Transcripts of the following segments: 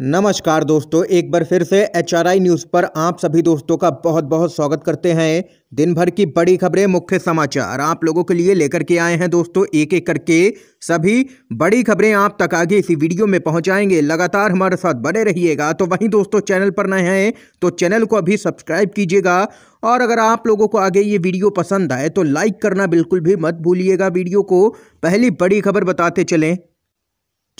नमस्कार दोस्तों एक बार फिर से एच न्यूज़ पर आप सभी दोस्तों का बहुत बहुत स्वागत करते हैं दिन भर की बड़ी खबरें मुख्य समाचार आप लोगों के लिए लेकर के आए हैं दोस्तों एक एक करके सभी बड़ी खबरें आप तक आगे इसी वीडियो में पहुंचाएंगे लगातार हमारे साथ बने रहिएगा तो वहीं दोस्तों चैनल पर नए हैं तो चैनल को अभी सब्सक्राइब कीजिएगा और अगर आप लोगों को आगे ये वीडियो पसंद आए तो लाइक करना बिल्कुल भी मत भूलिएगा वीडियो को पहली बड़ी खबर बताते चलें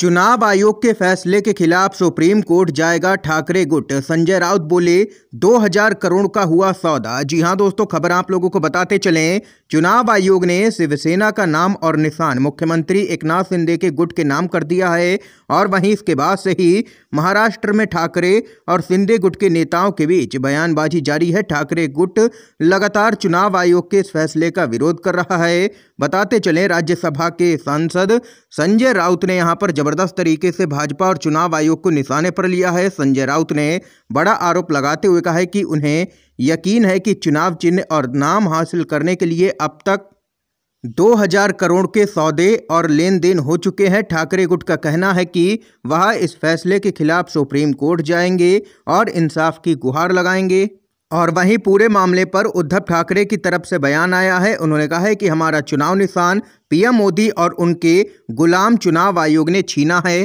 चुनाव आयोग के फैसले के खिलाफ सुप्रीम कोर्ट जाएगा ठाकरे गुट संजय राउत बोले 2000 करोड़ का हुआ सौदा जी हां दोस्तों खबर आप लोगों को बताते चलें चुनाव आयोग ने शिवसेना का नाम और निशान मुख्यमंत्री एकनाथ शिंदे के गुट के नाम कर दिया है और वहीं इसके बाद से ही महाराष्ट्र में ठाकरे और शिंदे गुट के नेताओं के बीच बयानबाजी जारी है ठाकरे गुट लगातार चुनाव आयोग के इस फैसले का विरोध कर रहा है बताते चले राज्यसभा के सांसद संजय राउत ने यहां पर जबरदस्त तरीके से भाजपा और चुनाव आयोग को निशाने पर लिया है संजय राउत ने बड़ा आरोप लगाते हुए कहा है कि उन्हें यकीन है कि चुनाव चिन्ह और नाम हासिल करने के लिए अब तक 2000 करोड़ के सौदे और लेन देन हो चुके हैं ठाकरे गुट का कहना है कि वह इस फैसले के खिलाफ सुप्रीम कोर्ट जाएंगे और इंसाफ की गुहार लगाएंगे और वहीं पूरे मामले पर उद्धव ठाकरे की तरफ से बयान आया है उन्होंने कहा है कि हमारा चुनाव निशान पीएम मोदी और उनके गुलाम चुनाव आयोग ने छीना है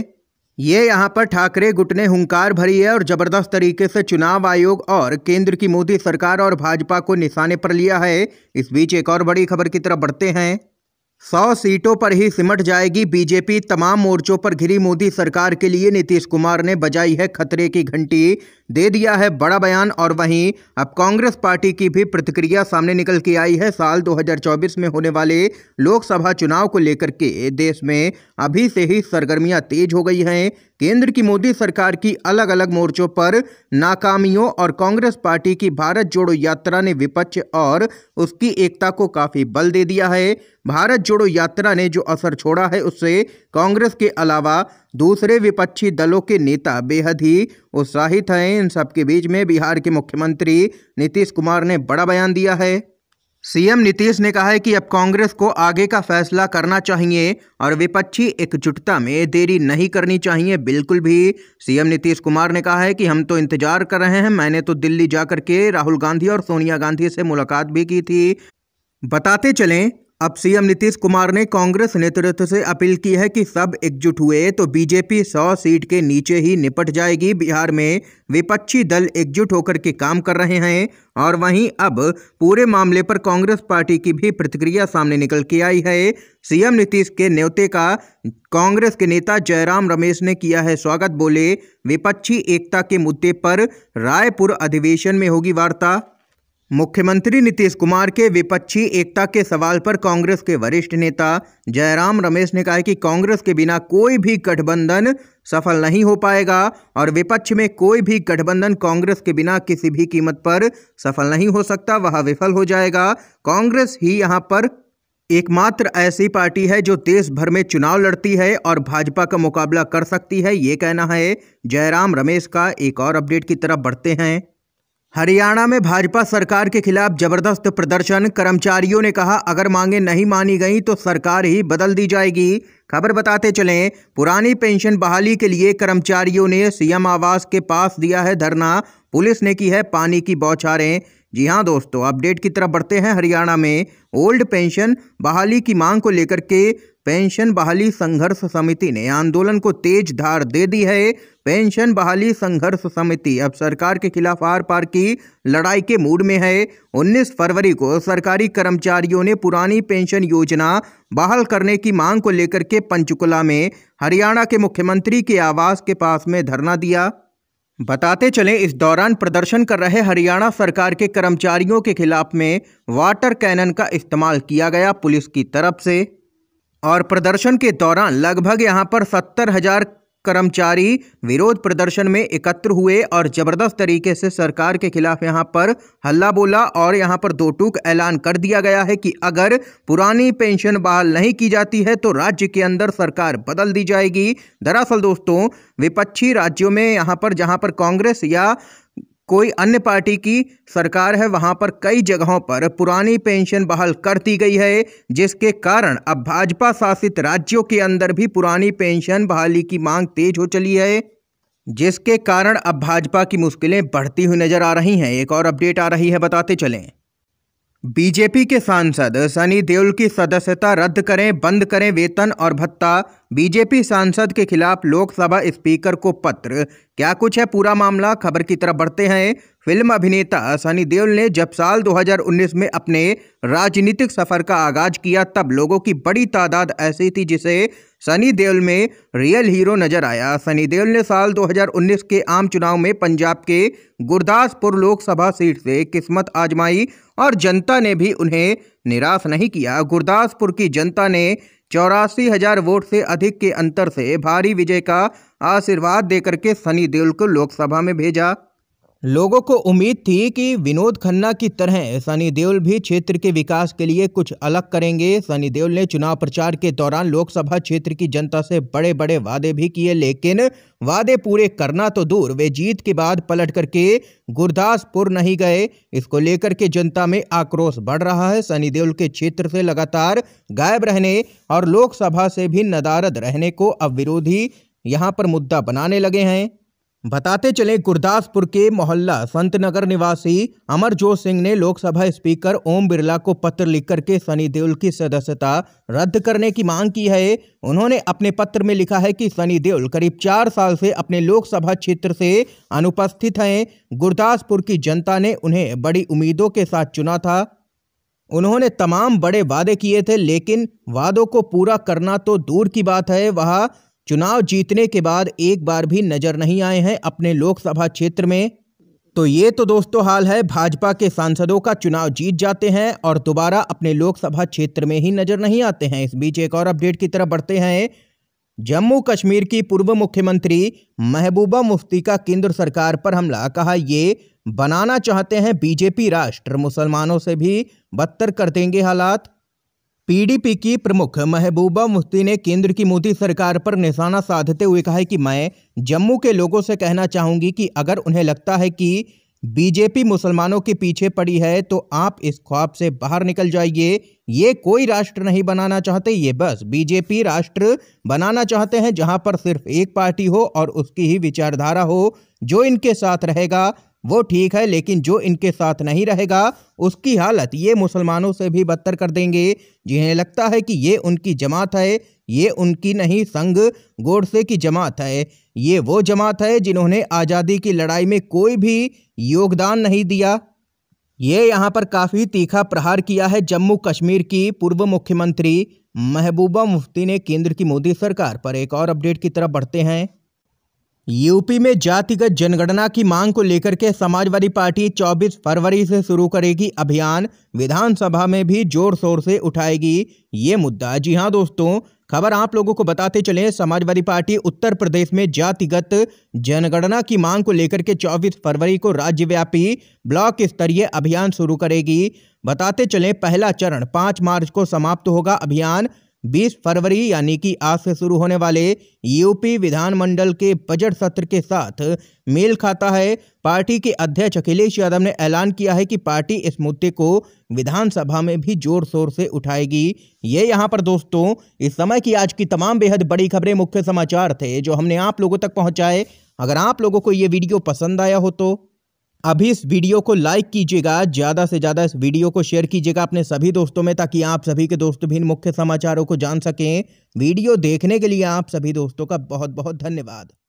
ये यहाँ पर ठाकरे गुट ने हुंकार भरी है और ज़बरदस्त तरीके से चुनाव आयोग और केंद्र की मोदी सरकार और भाजपा को निशाने पर लिया है इस बीच एक और बड़ी खबर की तरफ बढ़ते हैं सौ सीटों पर ही सिमट जाएगी बीजेपी तमाम मोर्चों पर घिरी मोदी सरकार के लिए नीतीश कुमार ने बजाई है खतरे की घंटी दे दिया है बड़ा बयान और वहीं अब कांग्रेस पार्टी की भी प्रतिक्रिया सामने निकल के आई है साल 2024 में होने वाले लोकसभा चुनाव को लेकर के देश में अभी से ही सरगर्मियां तेज हो गई हैं केंद्र की मोदी सरकार की अलग अलग मोर्चों पर नाकामियों और कांग्रेस पार्टी की भारत जोड़ो यात्रा ने विपक्ष और उसकी एकता को काफ़ी बल दे दिया है भारत जोड़ो यात्रा ने जो असर छोड़ा है उससे कांग्रेस के अलावा दूसरे विपक्षी दलों के नेता बेहद ही उत्साहित हैं इन सबके बीच में बिहार के मुख्यमंत्री नीतीश कुमार ने बड़ा बयान दिया है सीएम नीतीश ने कहा है कि अब कांग्रेस को आगे का फैसला करना चाहिए और विपक्षी एकजुटता में देरी नहीं करनी चाहिए बिल्कुल भी सीएम नीतीश कुमार ने कहा है कि हम तो इंतजार कर रहे हैं मैंने तो दिल्ली जाकर के राहुल गांधी और सोनिया गांधी से मुलाकात भी की थी बताते चलें अब सीएम नीतीश कुमार ने कांग्रेस नेतृत्व से अपील की है कि सब एकजुट हुए तो बीजेपी 100 सीट के नीचे ही निपट जाएगी बिहार में विपक्षी दल एकजुट होकर के काम कर रहे हैं और वहीं अब पूरे मामले पर कांग्रेस पार्टी की भी प्रतिक्रिया सामने निकल के आई है सीएम नीतीश के न्योते का कांग्रेस के नेता जयराम रमेश ने किया है स्वागत बोले विपक्षी एकता के मुद्दे पर रायपुर अधिवेशन में होगी वार्ता मुख्यमंत्री नीतीश कुमार के विपक्षी एकता के सवाल पर कांग्रेस के वरिष्ठ नेता जयराम रमेश ने कहा कि कांग्रेस के बिना कोई भी गठबंधन सफल नहीं हो पाएगा और विपक्ष में कोई भी गठबंधन कांग्रेस के बिना किसी भी कीमत पर सफल नहीं हो सकता वह विफल हो जाएगा कांग्रेस ही यहाँ पर एकमात्र ऐसी पार्टी है जो देश भर में चुनाव लड़ती है और भाजपा का मुकाबला कर सकती है ये कहना है जयराम रमेश का एक और अपडेट की तरफ बढ़ते हैं हरियाणा में भाजपा सरकार के खिलाफ जबरदस्त प्रदर्शन कर्मचारियों ने कहा अगर मांगे नहीं मानी गई तो सरकार ही बदल दी जाएगी खबर बताते चलें पुरानी पेंशन बहाली के लिए कर्मचारियों ने सीएम आवास के पास दिया है धरना पुलिस ने की है पानी की बौछारें जी हाँ दोस्तों अपडेट की तरफ बढ़ते हैं हरियाणा में ओल्ड पेंशन बहाली की मांग को लेकर के पेंशन बहाली संघर्ष समिति ने आंदोलन को तेज धार दे दी है पेंशन बहाली संघर्ष समिति अब सरकार के खिलाफ आर पार की लड़ाई के मूड में है 19 फरवरी को सरकारी कर्मचारियों ने पुरानी पेंशन योजना बहाल करने की मांग को लेकर के पंचकुला में हरियाणा के मुख्यमंत्री के आवास के पास में धरना दिया बताते चलें इस दौरान प्रदर्शन कर रहे हरियाणा सरकार के कर्मचारियों के खिलाफ में वाटर कैनन का इस्तेमाल किया गया पुलिस की तरफ से और प्रदर्शन के दौरान लगभग यहां पर सत्तर हजार कर्मचारी विरोध प्रदर्शन में एकत्र हुए और जबरदस्त तरीके से सरकार के खिलाफ यहां पर हल्ला बोला और यहां पर दो टूक ऐलान कर दिया गया है कि अगर पुरानी पेंशन बहाल नहीं की जाती है तो राज्य के अंदर सरकार बदल दी जाएगी दरअसल दोस्तों विपक्षी राज्यों में यहां पर जहां पर कांग्रेस या कोई अन्य पार्टी की सरकार है वहां पर कई जगहों पर पुरानी पेंशन बहाल कर दी गई है जिसके कारण अब भाजपा शासित राज्यों के अंदर भी पुरानी पेंशन बहाली की मांग तेज हो चली है जिसके कारण अब भाजपा की मुश्किलें बढ़ती हुई नजर आ रही हैं एक और अपडेट आ रही है बताते चलें बीजेपी के सांसद सनी देओल की सदस्यता रद्द करें बंद करें वेतन और भत्ता बीजेपी सांसद के खिलाफ लोकसभा स्पीकर को पत्र क्या कुछ है पूरा मामला खबर की तरफ बढ़ते हैं फिल्म अभिनेता सनी देओल ने जब साल 2019 में अपने राजनीतिक सफर का आगाज किया तब लोगों की बड़ी तादाद ऐसी थी जिसे सनी देओल में रियल हीरो नजर आया सनी देओल ने साल 2019 के आम चुनाव में पंजाब के गुरदासपुर लोकसभा सीट से किस्मत आजमाई और जनता ने भी उन्हें निराश नहीं किया गुरदासपुर की जनता ने चौरासी हजार वोट से अधिक के अंतर से भारी विजय का आशीर्वाद देकर के सनी देओल को लोकसभा में भेजा लोगों को उम्मीद थी कि विनोद खन्ना की तरह सनी देओल भी क्षेत्र के विकास के लिए कुछ अलग करेंगे सनी देओल ने चुनाव प्रचार के दौरान लोकसभा क्षेत्र की जनता से बड़े बड़े वादे भी किए लेकिन वादे पूरे करना तो दूर वे जीत के बाद पलट करके गुरदासपुर नहीं गए इसको लेकर के जनता में आक्रोश बढ़ रहा है सनी देओल के क्षेत्र से लगातार गायब रहने और लोकसभा से भी नदारद रहने को अब विरोधी यहाँ पर मुद्दा बनाने लगे हैं बताते चले गुरदासपुर के मोहल्ला संत नगर निवासी अमरजोत सिंह ने लोकसभा स्पीकर ओम बिरला को पत्र लिखकर के सनी देओल की सदस्यता रद्द करने की मांग की है उन्होंने अपने पत्र में लिखा है कि सनी देओल करीब चार साल से अपने लोकसभा क्षेत्र से अनुपस्थित हैं गुरदासपुर की जनता ने उन्हें बड़ी उम्मीदों के साथ चुना था उन्होंने तमाम बड़े वादे किए थे लेकिन वादों को पूरा करना तो दूर की बात है वह चुनाव जीतने के बाद एक बार भी नजर नहीं आए हैं अपने लोकसभा क्षेत्र में तो ये तो दोस्तों हाल है भाजपा के सांसदों का चुनाव जीत जाते हैं और दोबारा अपने लोकसभा क्षेत्र में ही नजर नहीं आते हैं इस बीच एक और अपडेट की तरफ बढ़ते हैं जम्मू कश्मीर की पूर्व मुख्यमंत्री महबूबा मुफ्ती का केंद्र सरकार पर हमला कहा ये बनाना चाहते हैं बीजेपी राष्ट्र मुसलमानों से भी बदतर कर देंगे हालात पीडीपी की प्रमुख महबूबा मुफ्ती ने केंद्र की मोदी सरकार पर निशाना साधते हुए कहा है कि मैं जम्मू के लोगों से कहना चाहूंगी कि अगर उन्हें लगता है कि बीजेपी मुसलमानों के पीछे पड़ी है तो आप इस ख्वाब से बाहर निकल जाइए ये कोई राष्ट्र नहीं बनाना चाहते ये बस बीजेपी राष्ट्र बनाना चाहते हैं जहां पर सिर्फ एक पार्टी हो और उसकी ही विचारधारा हो जो इनके साथ रहेगा वो ठीक है लेकिन जो इनके साथ नहीं रहेगा उसकी हालत ये मुसलमानों से भी बदतर कर देंगे जिन्हें लगता है कि ये उनकी जमात है ये उनकी नहीं संघ गोडसे की जमात है ये वो जमात है जिन्होंने आज़ादी की लड़ाई में कोई भी योगदान नहीं दिया ये यहाँ पर काफ़ी तीखा प्रहार किया है जम्मू कश्मीर की पूर्व मुख्यमंत्री महबूबा मुफ्ती ने केंद्र की मोदी सरकार पर एक और अपडेट की तरफ बढ़ते हैं यूपी में जातिगत जनगणना की मांग को लेकर के समाजवादी पार्टी 24 फरवरी से शुरू करेगी अभियान विधानसभा में भी जोर शोर से उठाएगी ये मुद्दा जी हाँ दोस्तों खबर आप लोगों को बताते चले समाजवादी पार्टी उत्तर प्रदेश में जातिगत जनगणना की मांग को लेकर के 24 फरवरी को राज्यव्यापी ब्लॉक स्तरीय अभियान शुरू करेगी बताते चले पहला चरण 5 मार्च को समाप्त होगा अभियान 20 फरवरी यानी कि आज से शुरू होने वाले यूपी विधानमंडल के बजट सत्र के साथ मेल खाता है पार्टी के अध्यक्ष अखिलेश यादव ने ऐलान किया है कि पार्टी इस मुद्दे को विधानसभा में भी जोर शोर से उठाएगी ये यहाँ पर दोस्तों इस समय की आज की तमाम बेहद बड़ी खबरें मुख्य समाचार थे जो हमने आप लोगों तक पहुँचाए अगर आप लोगों को ये वीडियो पसंद आया हो तो अभी इस वीडियो को लाइक कीजिएगा ज़्यादा से ज़्यादा इस वीडियो को शेयर कीजिएगा अपने सभी दोस्तों में ताकि आप सभी के दोस्त भी इन मुख्य समाचारों को जान सकें वीडियो देखने के लिए आप सभी दोस्तों का बहुत बहुत धन्यवाद